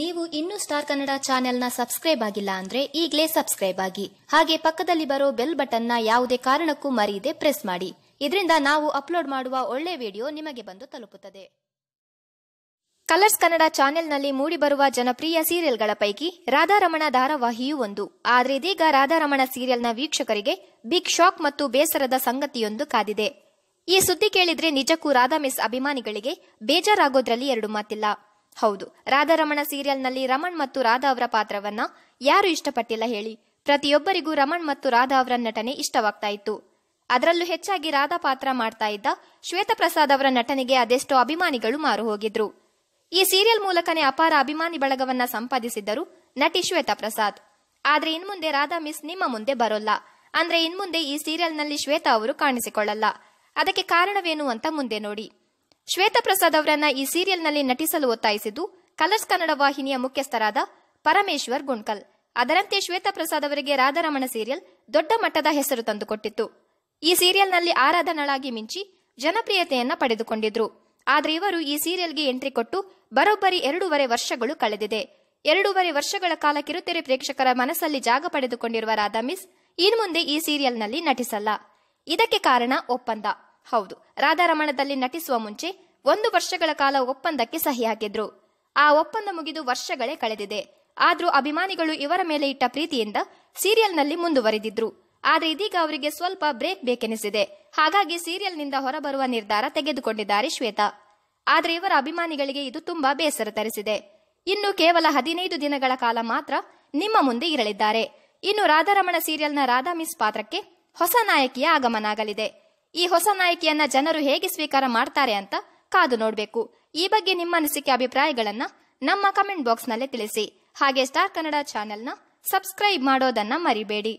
ನೀವು ಇನ್ನೂ ಸ್ಟಾರ್ ಕನ್ನಡ ಚಾನೆಲ್ನ ಸಬ್ಸ್ಕ್ರೈಬ್ ಆಗಿಲ್ಲ ಅಂದ್ರೆ ಈಗಲೇ ಸಬ್ಸ್ಕ್ರೈಬ್ ಆಗಿ ಹಾಗೆ ಪಕ್ಕದಲ್ಲಿ ಬರೋ ಬೆಲ್ ಬಟನ್ನ ಯಾವುದೇ ಕಾರಣಕ್ಕೂ ಮರೆಯದೆ ಪ್ರೆಸ್ ಮಾಡಿ ಇದರಿಂದ ನಾವು ಅಪ್ಲೋಡ್ ಮಾಡುವ ಒಳ್ಳೆ ವಿಡಿಯೋ ನಿಮಗೆ ಬಂದು ತಲುಪುತ್ತದೆ ಕಲರ್ಸ್ ಕನ್ನಡ ಚಾನೆಲ್ನಲ್ಲಿ ಮೂಡಿಬರುವ ಜನಪ್ರಿಯ ಸೀರಿಯಲ್ಗಳ ಪೈಕಿ ರಾಧಾರಮಣ ಧಾರಾವಾಹಿಯೂ ಒಂದು ಆದರೆ ಇದೀಗ ರಾಧಾರಮಣ ಸೀರಿಯಲ್ನ ವೀಕ್ಷಕರಿಗೆ ಬಿಗ್ ಶಾಕ್ ಮತ್ತು ಬೇಸರದ ಸಂಗತಿಯೊಂದು ಕಾದಿದೆ ಈ ಸುದ್ದಿ ಕೇಳಿದ್ರೆ ನಿಜಕ್ಕೂ ರಾಧಾ ಮಿಸ್ ಅಭಿಮಾನಿಗಳಿಗೆ ಬೇಜಾರಾಗೋದ್ರಲ್ಲಿ ಎರಡು ಮಾತಿಲ್ಲ ಹೌದು ರಾಧಾರಮಣ ಸೀರಿಯಲ್ನಲ್ಲಿ ರಮಣ್ ಮತ್ತು ರಾಧಾ ಅವರ ಪಾತ್ರವನ್ನ ಯಾರು ಇಷ್ಟಪಟ್ಟಿಲ್ಲ ಹೇಳಿ ಪ್ರತಿಯೊಬ್ಬರಿಗೂ ರಮಣ್ ಮತ್ತು ರಾಧಾ ಅವರ ನಟನೆ ಇಷ್ಟವಾಗ್ತಾ ಇತ್ತು ಅದರಲ್ಲೂ ಹೆಚ್ಚಾಗಿ ರಾಧಾ ಪಾತ್ರ ಮಾಡ್ತಾ ಇದ್ದ ಶ್ವೇತಪ್ರಸಾದ್ ಅವರ ನಟನೆಗೆ ಅದೆಷ್ಟೋ ಅಭಿಮಾನಿಗಳು ಮಾರು ಹೋಗಿದ್ರು ಈ ಸೀರಿಯಲ್ ಮೂಲಕನೇ ಅಪಾರ ಅಭಿಮಾನಿ ಬಳಗವನ್ನ ಸಂಪಾದಿಸಿದ್ದರು ನಟಿ ಶ್ವೇತಾ ಪ್ರಸಾದ್ ಆದ್ರೆ ಇನ್ಮುಂದೆ ರಾಧಾ ಮಿಸ್ ನಿಮ್ಮ ಮುಂದೆ ಬರೋಲ್ಲ ಅಂದ್ರೆ ಇನ್ಮುಂದೆ ಈ ಸೀರಿಯಲ್ನಲ್ಲಿ ಶ್ವೇತಾ ಅವರು ಕಾಣಿಸಿಕೊಳ್ಳಲ್ಲ ಅದಕ್ಕೆ ಕಾರಣವೇನು ಅಂತ ಮುಂದೆ ನೋಡಿ ಶ್ವೇತಾ ಪ್ರಸಾದ್ ಅವರನ್ನ ಈ ಸೀರಿಯಲ್ನಲ್ಲಿ ನಟಿಸಲು ಒತ್ತಾಯಿಸಿದ್ದು ಕಲರ್ಸ್ ಕನ್ನಡ ವಾಹಿನಿಯ ಮುಖ್ಯಸ್ಥರಾದ ಪರಮೇಶ್ವರ್ ಗುಂಡ್ಕಲ್ ಅದರಂತೆ ಶ್ವೇತಾ ಪ್ರಸಾದ್ ಅವರಿಗೆ ರಾಧಾರಮಣ ಸೀರಿಯಲ್ ದೊಡ್ಡ ಮಟ್ಟದ ಹೆಸರು ತಂದುಕೊಟ್ಟಿತ್ತು ಈ ಸೀರಿಯಲ್ನಲ್ಲಿ ಆರಾಧನಳಾಗಿ ಮಿಂಚಿ ಜನಪ್ರಿಯತೆಯನ್ನ ಪಡೆದುಕೊಂಡಿದ್ರು ಆದ್ರೆ ಇವರು ಈ ಸೀರಿಯಲ್ಗೆ ಎಂಟ್ರಿ ಕೊಟ್ಟು ಬರೋಬ್ಬರಿ ಎರಡೂವರೆ ವರ್ಷಗಳು ಕಳೆದಿದೆ ಎರಡೂವರೆ ವರ್ಷಗಳ ಕಾಲ ಕಿರುತೆರೆ ಪ್ರೇಕ್ಷಕರ ಮನಸ್ಸಲ್ಲಿ ಜಾಗ ಪಡೆದುಕೊಂಡಿರುವ ರಾಧಾ ಮಿಸ್ ಇನ್ಮುಂದೆ ಈ ಸೀರಿಯಲ್ನಲ್ಲಿ ನಟಿಸಲ್ಲ ಇದಕ್ಕೆ ಕಾರಣ ಒಪ್ಪಂದ ಹೌದು ರಾಧಾರಮಣದಲ್ಲಿ ನಟಿಸುವ ಮುಂಚೆ ಒಂದು ವರ್ಷಗಳ ಕಾಲ ಒಪ್ಪಂದಕ್ಕೆ ಸಹಿ ಹಾಕಿದ್ರು ಆ ಒಪ್ಪಂದ ಮುಗಿದು ವರ್ಷಗಳೇ ಕಳೆದಿದೆ ಆದ್ರೂ ಅಭಿಮಾನಿಗಳು ಇವರ ಮೇಲೆ ಇಟ್ಟ ಪ್ರೀತಿಯಿಂದ ಸೀರಿಯಲ್ನಲ್ಲಿ ಮುಂದುವರಿದಿದ್ರು ಆದ್ರೆ ಇದೀಗ ಅವರಿಗೆ ಸ್ವಲ್ಪ ಬ್ರೇಕ್ ಬೇಕೆನಿಸಿದೆ ಹಾಗಾಗಿ ಸೀರಿಯಲ್ನಿಂದ ಹೊರಬರುವ ನಿರ್ಧಾರ ತೆಗೆದುಕೊಂಡಿದ್ದಾರೆ ಶ್ವೇತಾ ಆದ್ರೆ ಇವರ ಅಭಿಮಾನಿಗಳಿಗೆ ಇದು ತುಂಬಾ ಬೇಸರ ತರಿಸಿದೆ ಇನ್ನು ಕೇವಲ ಹದಿನೈದು ದಿನಗಳ ಕಾಲ ಮಾತ್ರ ನಿಮ್ಮ ಮುಂದೆ ಇರಲಿದ್ದಾರೆ ಇನ್ನು ರಾಧಾರಮಣ ಸೀರಿಯಲ್ನ ರಾಧಾ ಮಿಸ್ ಪಾತ್ರಕ್ಕೆ ಹೊಸ ನಾಯಕಿಯ ಆಗಮನ ಆಗಲಿದೆ ಈ ಹೊಸ ನಾಯಕಿಯನ್ನ ಜನರು ಹೇಗೆ ಸ್ವೀಕಾರ ಮಾಡ್ತಾರೆ ಅಂತ ಕಾದು ನೋಡ್ಬೇಕು ಈ ಬಗ್ಗೆ ನಿಮ್ಮ ಅನಿಸಿಕೆ ಅಭಿಪ್ರಾಯಗಳನ್ನ ನಮ್ಮ ಕಮೆಂಟ್ ಬಾಕ್ಸ್ನಲ್ಲಿ ತಿಳಿಸಿ ಹಾಗೆ ಸ್ಟಾರ್ ಕನ್ನಡ ಚಾನೆಲ್ನ ಸಬ್ಸ್ಕ್ರೈಬ್ ಮಾಡೋದನ್ನ ಮರಿಬೇಡಿ